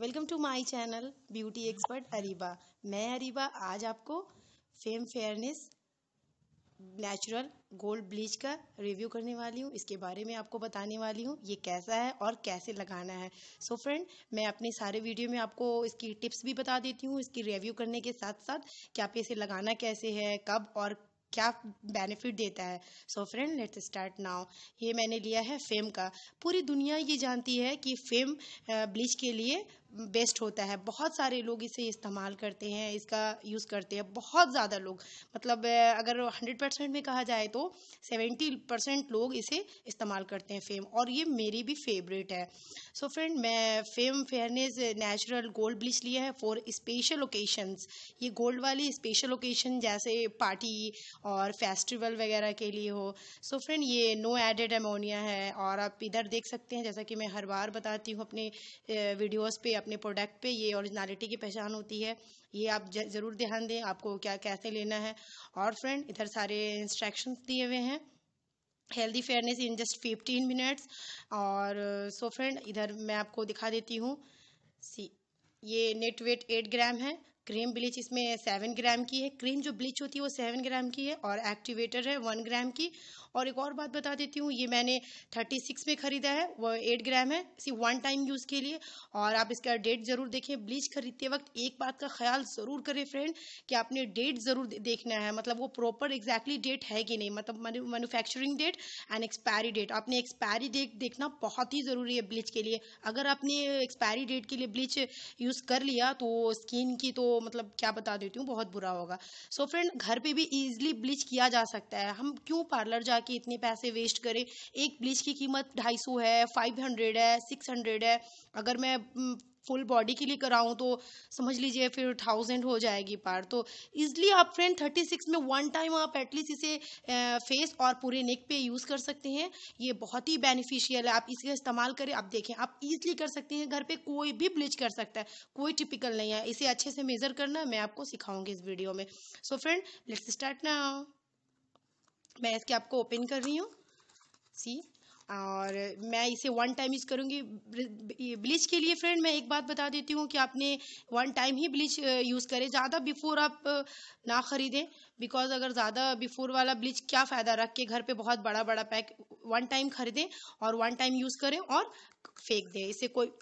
welcome to my channel beauty expert Ariba मैं अरीबा आज आपको Fem fairness natural gold bleach का रिव्यू करने वाली हूँ इसके बारे में आपको बताने वाली हूँ ये कैसा है और कैसे लगाना है सो so फ्रेंड मैं अपने सारे वीडियो में आपको इसकी टिप्स भी बता देती हूँ इसकी रिव्यू करने के साथ साथ कि आप इसे लगाना कैसे है कब और क्या बेनिफिट देता है so friend let's start now ये मैंने लिया है फेम का पूरी दुनिया ये जानती है कि फेम ब्लीच के लिए बेस्ट होता है बहुत सारे लोग इसे इस्तेमाल करते हैं इसका यूज़ करते हैं बहुत ज़्यादा लोग मतलब अगर हंड्रेड परसेंट में कहा जाए तो सेवेंटी परसेंट लोग इसे इस्तेमाल करते हैं फेम और ये मेरी भी फेवरेट है सो so फ्रेंड मैं Fem fairness natural gold bleach लिया है फॉर स्पेशल ओकेशंस ये गोल्ड वाली स्पेशल ओकेशन जैसे पार्टी और फेस्टिवल वगैरह के लिए हो सो so फ्रेंड ये नो एडेड अमोनिया है और आप इधर देख सकते हैं जैसा कि मैं हर बार बताती हूँ अपने वीडियोस पे अपने प्रोडक्ट पे ये ओरिजिनलिटी की पहचान होती है ये आप ज़रूर ध्यान दें आपको क्या कैसे लेना है और फ्रेंड इधर सारे इंस्ट्रक्शन दिए हुए हैं healthy fairness in just fifteen minutes और सो so फ्रेंड इधर मैं आपको दिखा देती हूँ सी ये नेट वेट एट ग्राम है क्रीम ब्लीच इसमें सेवन ग्राम की है क्रीम जो ब्लीच होती है वो सेवन ग्राम की है और एक्टिवेटर है वन ग्राम की और एक और बात बता देती हूँ ये मैंने थर्टी सिक्स में ख़रीदा है वो एट ग्राम है सिर्फ वन टाइम यूज़ के लिए और आप इसका डेट ज़रूर देखें ब्लीच खरीदते वक्त एक बात का ख्याल ज़रूर करें फ्रेंड कि आपने डेट ज़रूर देखना है मतलब वो प्रॉपर एग्जैक्टली डेट है कि नहीं मतलब manufacturing date and expiry date आपने एक्सपायरी डेट देखना बहुत ही ज़रूरी है ब्लीच के लिए अगर आपने एक्सपायरी डेट के लिए ब्लीच यूज़ कर लिया तो स्किन की तो मतलब क्या बता देती हूँ बहुत बुरा होगा सो so फ्रेंड घर पे भी ईजिली ब्लीच किया जा सकता है हम क्यों पार्लर जाके इतने पैसे वेस्ट करें एक ब्लीच की कीमत ढाई सौ है फाइव हंड्रेड है सिक्स हंड्रेड है अगर मैं फुल बॉडी के लिए कराऊँ तो समझ लीजिए फिर थाउजेंड हो जाएगी पार तो इसलिए आप फ्रेंड थर्टी सिक्स में वन टाइम आप एटलीस्ट इसे फेस और पूरे नेक पे यूज़ कर सकते हैं ये बहुत ही बेनिफिशियल है आप इसका इस्तेमाल करें आप देखें आप इजली कर सकते हैं घर पे कोई भी ब्लीच कर सकता है कोई टिपिकल नहीं है इसे अच्छे से मेज़र करना मैं आपको सिखाऊंगी इस वीडियो में सो फ्रेंड लेट्स स्टार्ट ना मैं इसके आपको ओपन कर रही हूँ सी और मैं इसे वन टाइम यूज़ करूँगी ब्लीच के लिए फ्रेंड मैं एक बात बता देती हूँ कि आपने वन टाइम ही ब्लीच यूज़ करें ज़्यादा बिफोर आप ना ख़रीदें बिकॉज़ अगर ज़्यादा बिफोर वाला ब्लीच क्या फ़ायदा रख के घर पे बहुत बड़ा बड़ा पैक वन टाइम ख़रीदें और वन टाइम यूज़ करें और फेंक दें इसे कोई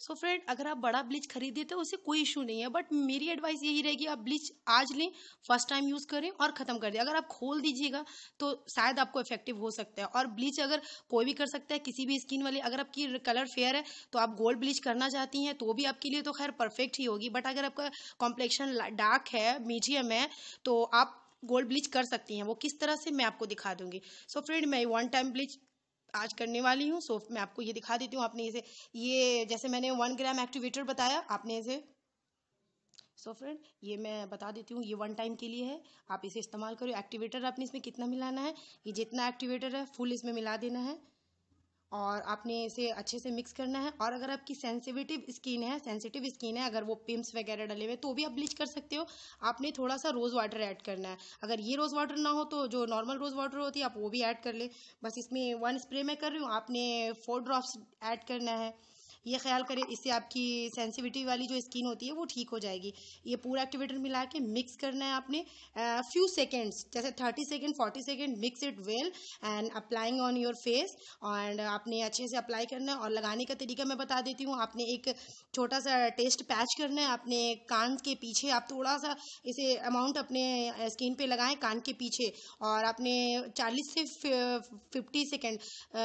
सो so फ्रेंड अगर आप बड़ा ब्लीच खरीदे तो उसे कोई इशू नहीं है बट मेरी एडवाइस यही रहेगी आप ब्लीच आज लें फर्स्ट टाइम यूज़ करें और ख़त्म कर दें अगर आप खोल दीजिएगा तो शायद आपको इफेक्टिव हो सकता है और ब्लीच अगर कोई भी कर सकता है किसी भी स्किन वाले अगर आपकी कलर फेयर है तो आप गोल्ड ब्लीच करना चाहती हैं तो भी आपके लिए तो खैर परफेक्ट ही होगी बट अगर आपका कॉम्प्लेक्शन डार्क है मीडियम है तो आप गोल्ड ब्लीच कर सकती हैं वो किस तरह से मैं आपको दिखा दूंगी सो so फ्रेंड मैं वन टाइम ब्लीच आज करने वाली हूँ सो मैं आपको ये दिखा देती हूँ आपने इसे ये जैसे मैंने वन ग्राम एक्टिवेटर बताया आपने इसे सो so फ्रेंड ये मैं बता देती हूँ ये वन टाइम के लिए है आप इसे इस्तेमाल करो एक्टिवेटर आपने इसमें कितना मिलाना है ये जितना एक्टिवेटर है फुल इसमें मिला देना है और आपने इसे अच्छे से मिक्स करना है और अगर आपकी सेंसिटिव स्किन है सेंसिटिव स्किन है अगर वो पिम्स वगैरह डले हुए तो भी आप ब्लीच कर सकते हो आपने थोड़ा सा रोज़ वाटर ऐड करना है अगर ये रोज़ वाटर ना हो तो जो नॉर्मल रोज़ वाटर होती है आप वो भी ऐड कर ले बस इसमें वन स्प्रे मैं कर रही हूँ आपने फोर ड्रॉप्स ऐड करना है ये ख्याल करें इससे आपकी सेंसिविटी वाली जो स्किन होती है वो ठीक हो जाएगी ये पूरा एक्टिवेटर मिला के मिक्स करना है आपने फ्यू सेकेंड्स जैसे thirty second forty second mix it well and applying on your face and आपने अच्छे से अप्लाई करना है और लगाने का तरीका मैं बता देती हूँ आपने एक छोटा सा टेस्ट पैच करना है अपने कान के पीछे आप थोड़ा सा इसे अमाउंट अपने स्किन पे लगाएं कान के पीछे और आपने 40 से 50 second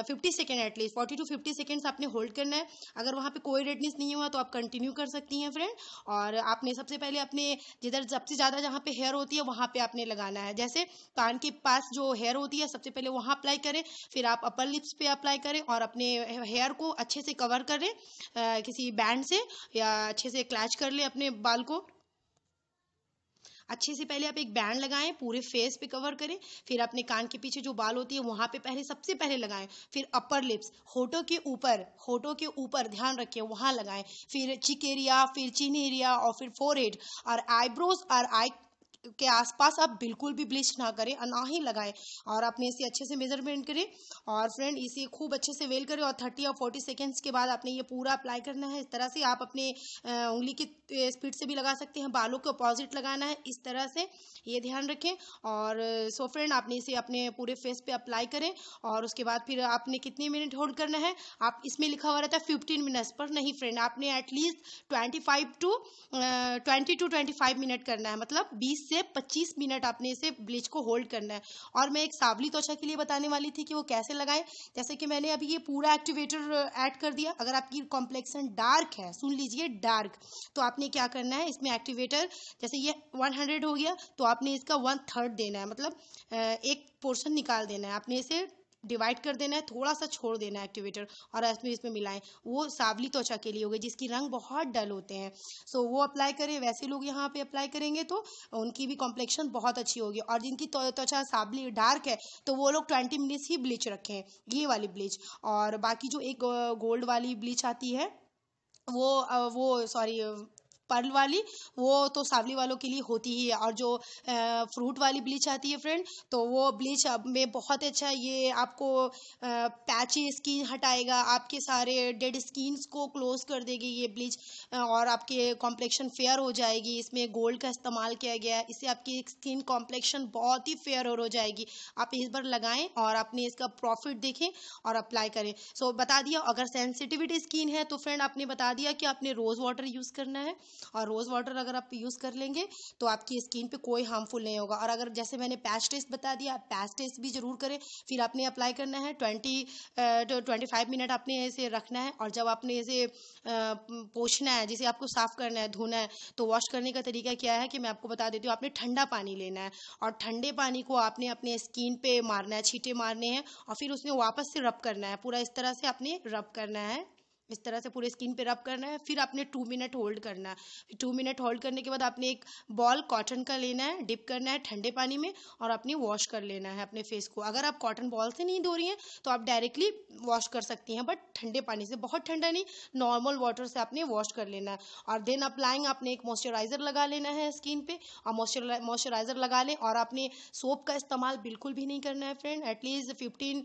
50 second at least 40 to 50 seconds आपने होल्ड करना है अगर वहाँ पे कोई रेडनेस नहीं हुआ तो आप कंटिन्यू कर सकती हैं फ्रेंड और आपने सबसे पहले अपने जिधर सबसे ज़्यादा जहाँ पे हेयर होती है वहाँ पे आपने लगाना है जैसे कान के पास जो हेयर होती है सबसे पहले वहाँ अप्लाई करें फिर आप अपर लिप्स पे अप्लाई करें और अपने हेयर को अच्छे से कवर करें किसी बैंड से या अच्छे से क्लैच कर लें अपने बाल को अच्छे से पहले आप एक बैंड लगाएं पूरे फेस पे कवर करें फिर अपने कान के पीछे जो बाल होती है वहाँ पे पहले सबसे पहले लगाएं फिर अपर लिप्स होठों के ऊपर होठों के ऊपर ध्यान रखें वहाँ लगाएं फिर चिक एरिया फिर चिन एरिया और फिर फोर और आईब्रोज और आई के आसपास आप बिल्कुल भी ब्लीच ना करें ना ही लगाएं और आपने इसे अच्छे से मेजरमेंट करें और फ्रेंड इसे खूब अच्छे से वेल करें और थर्टी और फोर्टी सेकेंड्स के बाद आपने ये पूरा अप्लाई करना है इस तरह से आप अपने उंगली की स्पीड से भी लगा सकते हैं बालों के अपोजिट लगाना है इस तरह से ये ध्यान रखें और सो फ्रेंड आपने इसे अपने पूरे फेस पर अप्लाई करें और उसके बाद फिर आपने कितने मिनट होल्ड करना है आप इसमें लिखा हुआ रहता है फिफ्टीन मिनट्स पर नहीं फ्रेंड आपने at least twenty five to twenty to twenty five minute करना है मतलब बीस से से 25 मिनट आपने इसे ब्लीच को होल्ड करना है और मैं एक सावली त्वचा के लिए बताने वाली थी कि वो कैसे लगाएं जैसे कि मैंने अभी ये पूरा एक्टिवेटर ऐड कर दिया अगर आपकी कॉम्प्लेक्सन डार्क है सुन लीजिए डार्क तो आपने क्या करना है इसमें एक्टिवेटर जैसे ये वन हो गया तो आपने इसका वन थर्ड देना है मतलब एक पोर्शन निकाल देना है आपने इसे डिवाइड कर देना है थोड़ा सा छोड़ देना है एक्टिवेटर और इसमें इसमें मिलाएं वो सावली त्वचा के लिए हो गए जिसकी रंग बहुत डल होते हैं सो so, वो अप्लाई करें वैसे लोग यहाँ पे अप्लाई करेंगे तो उनकी भी कॉम्प्लेक्शन बहुत अच्छी होगी और जिनकी त्वचा सावली डार्क है तो वो लोग ट्वेंटी मिनट्स ही ब्लीच रखें ये वाली ब्लीच और बाकी जो एक गोल्ड वाली ब्लीच आती है वो वो सॉरी पर्ल वाली वो तो सावली वालों के लिए होती ही है और जो फ्रूट वाली ब्लीच आती है फ्रेंड तो वो ब्लीच में बहुत अच्छा ये आपको पैची स्किन हटाएगा आपके सारे डेड स्किन्स को क्लोज कर देगी ये ब्लीच और आपके कॉम्प्लेक्शन फेयर हो जाएगी इसमें गोल्ड का इस्तेमाल किया गया है इससे आपकी स्किन कॉम्प्लेक्शन बहुत ही फेयर हो जाएगी आप इस बार लगाएं और अपने इसका प्रॉफिट देखें और अप्लाई करें सो so, बता दिया अगर सेंसिटिविटी स्किन है तो फ्रेंड आपने बता दिया कि आपने रोज़ वाटर यूज़ करना है और रोज़ वाटर अगर आप यूज़ कर लेंगे तो आपकी स्किन पर कोई हार्मफुल नहीं होगा और अगर जैसे मैंने पैच टेस्ट बता दिया पैच टेस्ट भी ज़रूर करें फिर आपने अप्लाई करना है ट्वेंटी ट्वेंटी फाइव मिनट आपने इसे रखना है और जब आपने इसे पोछना है जिसे आपको साफ़ करना है धोना है तो वॉश करने का तरीका क्या है कि मैं आपको बता देती हूँ आपने ठंडा पानी लेना है और ठंडे पानी को आपने अपने स्किन पे मारना है छीटे मारने हैं और फिर उसमें वापस से रब करना है पूरा इस तरह से आपने रब करना है इस तरह से पूरे स्किन पे रब करना है फिर आपने टू मिनट होल्ड करना है टू मिनट होल्ड करने के बाद आपने एक बॉल कॉटन का लेना है डिप करना है ठंडे पानी में और आपने वॉश कर लेना है अपने फेस को अगर आप कॉटन बॉल से नहीं धो रही हैं तो आप डायरेक्टली वॉश कर सकती हैं बट ठंडे पानी से बहुत ठंडा नहीं नॉर्मल वाटर से आपने वॉश कर लेना है और देन अप्लाइंग आपने एक मॉइस्चराइज़र लगा लेना है स्किन पर और मॉइस्चराइज़र लगा लें और आपने सोप का इस्तेमाल बिल्कुल भी नहीं करना है friend at least fifteen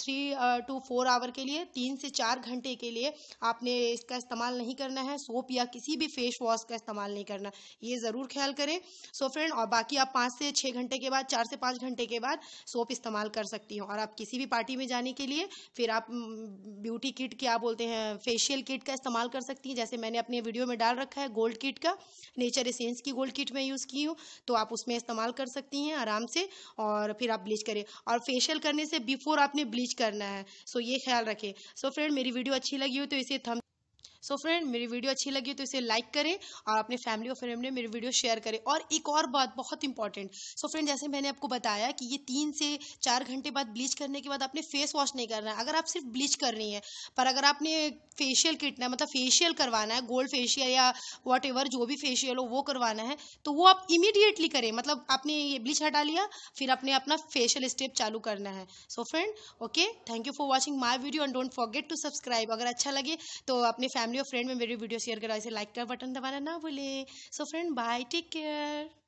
three to four hour के लिए तीन से चार घंटे घंटे के लिए आपने इसका इस्तेमाल नहीं करना है सोप या किसी भी फेस वॉश का इस्तेमाल नहीं करना ये ज़रूर ख्याल करें सो फ्रेंड और बाकी आप पाँच से छः घंटे के बाद चार से पाँच घंटे के बाद सोप इस्तेमाल कर सकती हूँ और आप किसी भी पार्टी में जाने के लिए फिर आप ब्यूटी किट क्या बोलते हैं फेशियल किट का इस्तेमाल कर सकती हैं जैसे मैंने अपने वीडियो में डाल रखा है गोल्ड किट का नेचर एसेंस की गोल्ड किट मैं यूज़ की हूँ तो आप उसमें इस्तेमाल कर सकती हैं आराम से और फिर आप ब्लीच करें और फेशियल करने से बिफोर आपने ब्लीच करना है सो ये ख्याल रखें सो फ्रेंड मेरी वीडियो अच्छी लगी हो तो इसे थम सो so फ्रेंड मेरी वीडियो अच्छी लगी तो इसे लाइक करें और अपने फैमिली और फ्रेंड में मेरी वीडियो शेयर करें और एक और बात बहुत इंपॉर्टेंट सो फ्रेंड जैसे मैंने आपको बताया कि ये तीन से चार घंटे बाद ब्लीच करने के बाद आपने फेस वॉश नहीं करना है अगर आप सिर्फ ब्लीच कर रही हैं पर अगर आपने फेशियल किटना मतलब फेशियल करवाना है गोल्ड फेशियल या वॉट जो भी फेशियल हो वो करवाना है तो वो आप इमीडिएटली करें मतलब आपने ये ब्लीच हटा लिया फिर आपने अपना फेशियल स्टेप चालू करना है so friend okay thank you for watching my video and don't forget to subscribe अगर अच्छा लगे तो अपने फैमिली फैमिली और फ्रेंड में मेरी वीडियो शेयर करा इसे लाइक का बटन दबाना ना भूलें so friend bye take care